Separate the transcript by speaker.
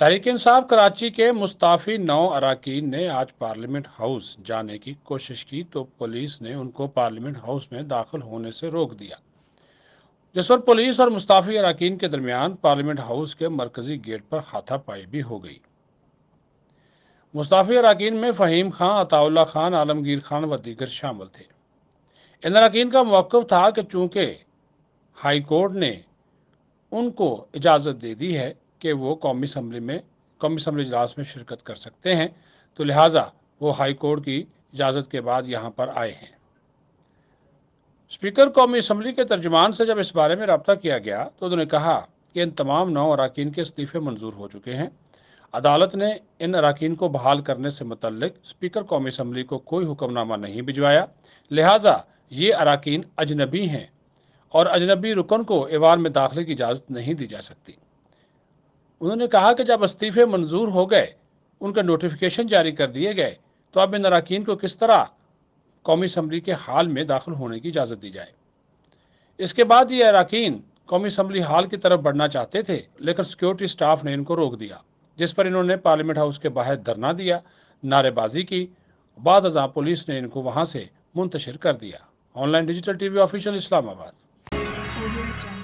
Speaker 1: तहरीक इंसाफ कराची के मुस्ताफी नौ अरकान ने आज पार्लियामेंट हाउस जाने की कोशिश की तो पुलिस ने उनको पार्लियामेंट हाउस में दाखिल होने से रोक दिया जिस पर पुलिस और मुस्ताफी अरकान के दरमियान पार्लियामेंट हाउस के मरकजी गेट पर हाथापाई भी हो गई मुस्ताफी अरकान में फ़हीम खान अताउल्ला खान आलमगीर खान व दीगर शामिल थे इन अरकान का मौक़ था कि चूंकि हाईकोर्ट ने उनको इजाज़त दे दी है कि वो कौमी असम्बली में कौमी असम्बली इजलास में शिरकत कर सकते हैं तो लिहाजा वो हाई कोर्ट की इजाज़त के बाद यहाँ पर आए हैं स्पीकर कौमी असम्बली के तर्जमान से जब इस बारे में रबता किया गया तो उन्होंने कहा कि इन तमाम नौ अरकान के इस्तीफ़े मंजूर हो चुके हैं अदालत ने इन अरकान को बहाल करने से मतलब स्पीकर कौमी असम्बली को कोई हुक्मनामा नहीं भिजवाया लिहाजा ये अरकान अजनबी हैं और अजनबी रुकन को एवान में दाखिले की इजाज़त नहीं दी जा सकती उन्होंने कहा कि जब इस्तीफे मंजूर हो गए उनके नोटिफिकेशन जारी कर दिए गए तो अब इन अरकान को किस तरह कौमी असम्बली के हाल में दाखिल होने की इजाज़त दी जाए इसके बाद ये अरकान कौमी असम्बली हाल की तरफ बढ़ना चाहते थे लेकिन सिक्योरिटी स्टाफ ने इनको रोक दिया जिस पर इन्होंने पार्लियामेंट हाउस के बाहर धरना दिया नारेबाजी की बाद अजा पुलिस ने इनको वहाँ से मुंतशिर कर दिया online digital TV official Islamabad